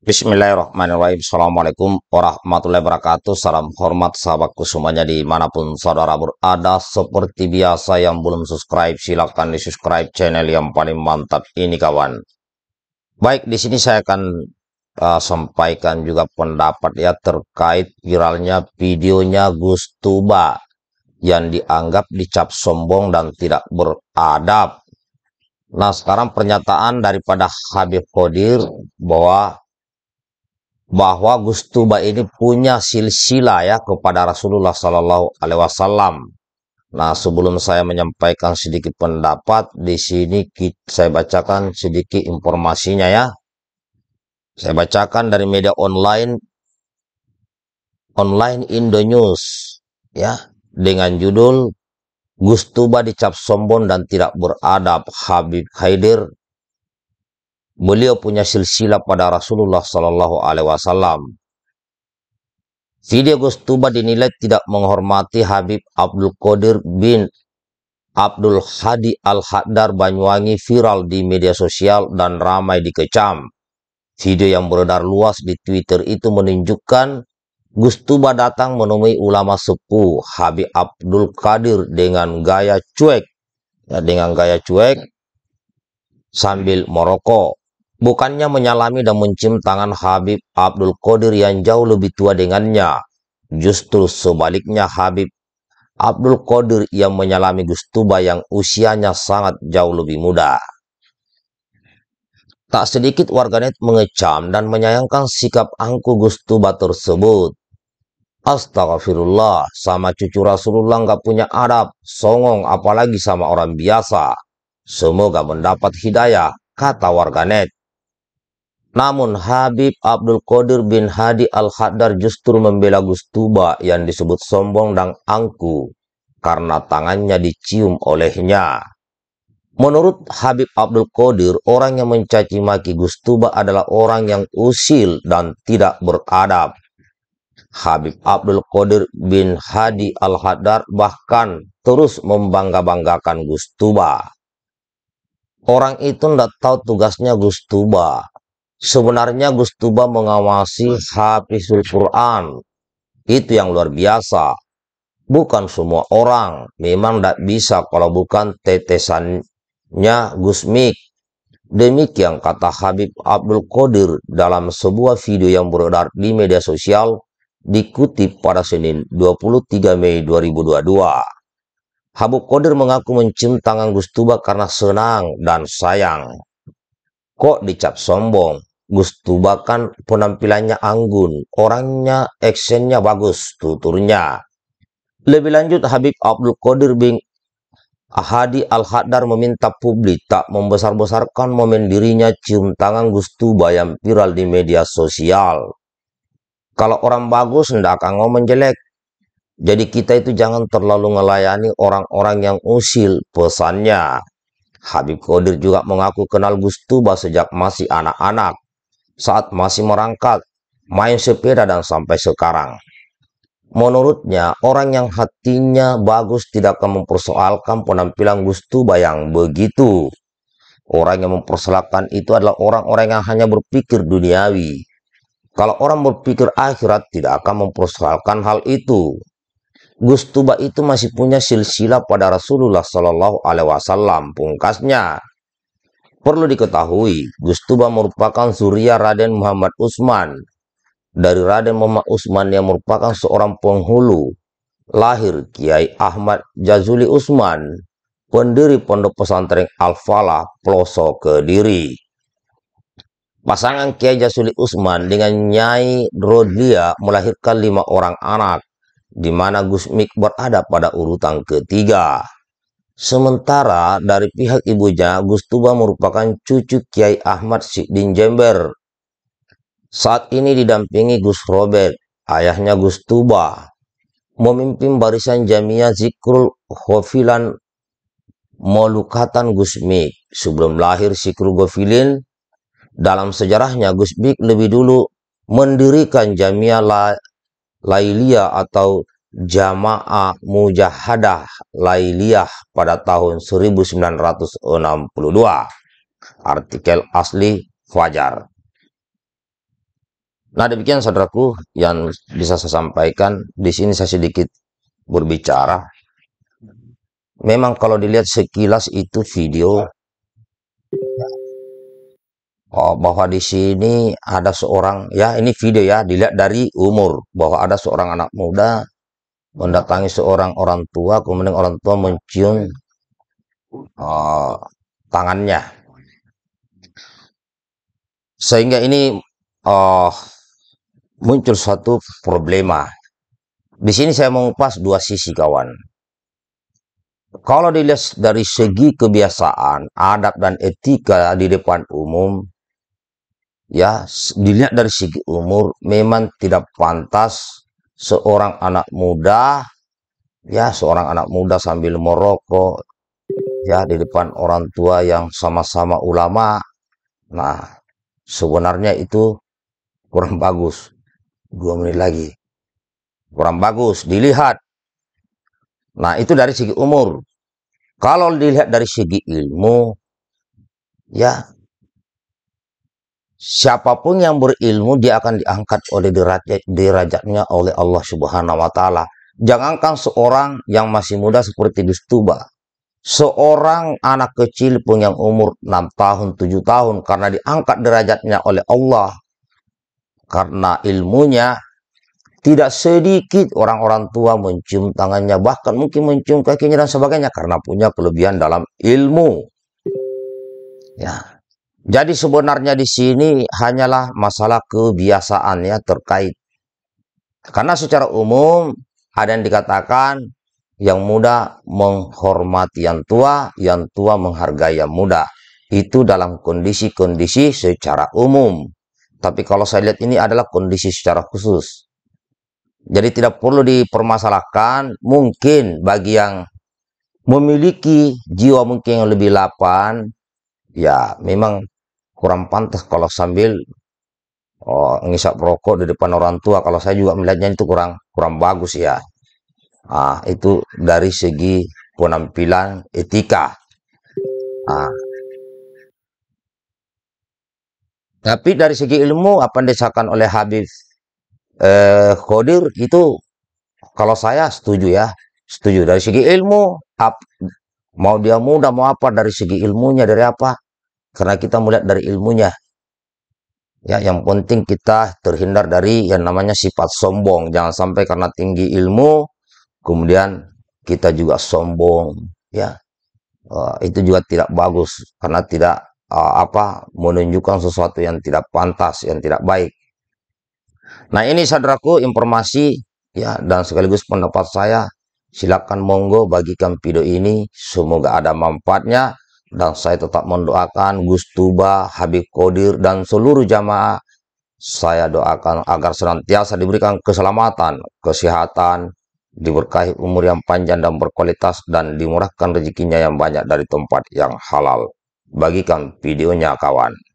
Bismillahirrahmanirrahim. Assalamualaikum warahmatullahi wabarakatuh. Salam hormat sahabatku semuanya dimanapun saudara berada. Seperti biasa yang belum subscribe silahkan di subscribe channel yang paling mantap ini kawan. Baik di sini saya akan uh, sampaikan juga pendapat ya terkait viralnya videonya Gus Tuba yang dianggap dicap sombong dan tidak beradab. Nah sekarang pernyataan daripada Habib Khodir bahwa bahwa Gustuba ini punya silsilah ya kepada Rasulullah Sallallahu Alaihi Wasallam. Nah sebelum saya menyampaikan sedikit pendapat di sini saya bacakan sedikit informasinya ya. Saya bacakan dari media online online Indonews ya dengan judul Gustuba dicap sombong dan tidak beradab Habib Haidir beliau punya silsilah pada Rasulullah Shallallahu Alaihi Wasallam. Video Gus Tuba dinilai tidak menghormati Habib Abdul Qadir bin Abdul Hadi Al-Haddar Banyuwangi viral di media sosial dan ramai dikecam. Video yang beredar luas di Twitter itu menunjukkan Gus Tuba datang menemui ulama sepuh Habib Abdul Qadir dengan gaya cuek. Ya, dengan gaya cuek sambil merokok. Bukannya menyalami dan mencium tangan Habib Abdul Qadir yang jauh lebih tua dengannya. Justru sebaliknya Habib Abdul Qadir yang menyalami Gustuba yang usianya sangat jauh lebih muda. Tak sedikit warganet mengecam dan menyayangkan sikap angku Gustuba tersebut. Astagfirullah, sama cucu Rasulullah nggak punya Arab, songong apalagi sama orang biasa. Semoga mendapat hidayah, kata warganet. Namun Habib Abdul Qadir bin Hadi Al-Haddar justru membela Gustuba yang disebut sombong dan angku karena tangannya dicium olehnya. Menurut Habib Abdul Qadir, orang yang mencaci maki Gustuba adalah orang yang usil dan tidak beradab. Habib Abdul Qadir bin Hadi Al-Haddar bahkan terus membangga-banggakan Gustuba. Orang itu tidak tahu tugasnya Gustuba, Sebenarnya Gus Tuba mengawasi Hafizul Quran. Itu yang luar biasa. Bukan semua orang memang tidak bisa kalau bukan tetesannya Gus Mik Demikian kata Habib Abdul Qadir dalam sebuah video yang beredar di media sosial dikutip pada Senin 23 Mei 2022. Habib Qadir mengaku mencium tangan Gus Tuba karena senang dan sayang. Kok dicap sombong? Gustu bahkan penampilannya anggun, orangnya actionnya bagus, tuturnya. Lebih lanjut Habib Abdul Qadir bin Ahadi Al-Haddar meminta publik tak membesar-besarkan momen dirinya cium tangan Gustu bayam viral di media sosial. Kalau orang bagus ndak akan ngomong jelek. Jadi kita itu jangan terlalu ngelayani orang-orang yang usil pesannya. Habib Qadir juga mengaku kenal bah sejak masih anak-anak saat masih merangkak, main sepeda dan sampai sekarang. Menurutnya, orang yang hatinya bagus tidak akan mempersoalkan penampilan Gustu Bayang begitu. Orang yang mempersoalkan itu adalah orang-orang yang hanya berpikir duniawi. Kalau orang berpikir akhirat tidak akan mempersoalkan hal itu. Gustuba itu masih punya silsilah pada Rasulullah Shallallahu Alaihi Wasallam. Pungkasnya, Perlu diketahui, Gustuba merupakan surya Raden Muhammad Usman Dari Raden Muhammad Usman yang merupakan seorang penghulu, lahir Kiai Ahmad Jazuli Usman, pendiri pondok pesantren Al-Falah, Ploso Kediri. Pasangan Kiai Jazuli Usman dengan Nyai Rodlia melahirkan lima orang anak, di mana Mik berada pada urutan ketiga. Sementara dari pihak ibunya, Gustuba merupakan cucu Kiai Ahmad Sidin Jember. Saat ini didampingi Gus Robert, ayahnya Gustuba, memimpin barisan Jamiah Zikrul Hovilan Molukatan Gusmik. Sebelum lahir Zikrul Gofilin, dalam sejarahnya Gusmik lebih dulu mendirikan Jamiah La Lailia atau Jamaah Mujahadah Lailiah pada tahun 1962. Artikel asli Fajar. Nah demikian saudaraku yang bisa saya sampaikan. Di sini saya sedikit berbicara. Memang kalau dilihat sekilas itu video oh, bahwa di sini ada seorang ya ini video ya dilihat dari umur bahwa ada seorang anak muda mendatangi seorang orang tua kemudian orang tua mencium uh, tangannya sehingga ini uh, muncul suatu problema di sini saya mengupas dua sisi kawan kalau dilihat dari segi kebiasaan adab dan etika di depan umum ya dilihat dari segi umur memang tidak pantas seorang anak muda ya seorang anak muda sambil merokok ya di depan orang tua yang sama-sama ulama nah sebenarnya itu kurang bagus dua menit lagi kurang bagus dilihat nah itu dari segi umur kalau dilihat dari segi ilmu ya siapapun yang berilmu dia akan diangkat oleh derajat derajatnya oleh Allah Subhanahu wa taala. Jangankan seorang yang masih muda seperti Dustuba, seorang anak kecil pun yang umur 6 tahun, 7 tahun karena diangkat derajatnya oleh Allah karena ilmunya tidak sedikit orang-orang tua mencium tangannya bahkan mungkin mencium kakinya dan sebagainya karena punya kelebihan dalam ilmu. Ya. Jadi sebenarnya di sini hanyalah masalah kebiasaan ya terkait. Karena secara umum ada yang dikatakan yang muda menghormati yang tua, yang tua menghargai yang muda. Itu dalam kondisi-kondisi secara umum. Tapi kalau saya lihat ini adalah kondisi secara khusus. Jadi tidak perlu dipermasalahkan. Mungkin bagi yang memiliki jiwa mungkin yang lebih lapan, ya memang kurang pantas kalau sambil oh, ngisap rokok di depan orang tua kalau saya juga melihatnya itu kurang kurang bagus ya ah itu dari segi penampilan etika ah. tapi dari segi ilmu apa yang disahkan oleh Habib eh, Khodir itu kalau saya setuju ya setuju dari segi ilmu ap, mau dia muda mau apa dari segi ilmunya dari apa karena kita melihat dari ilmunya ya yang penting kita terhindar dari yang namanya sifat sombong jangan sampai karena tinggi ilmu kemudian kita juga sombong ya uh, itu juga tidak bagus karena tidak uh, apa menunjukkan sesuatu yang tidak pantas yang tidak baik nah ini saudaraku informasi ya dan sekaligus pendapat saya silakan monggo bagikan video ini semoga ada manfaatnya dan saya tetap mendoakan Gus Tuba, Habib Kodir, dan seluruh jamaah. Saya doakan agar senantiasa diberikan keselamatan, kesehatan, diberkahi umur yang panjang dan berkualitas, dan dimurahkan rezekinya yang banyak dari tempat yang halal. Bagikan videonya kawan.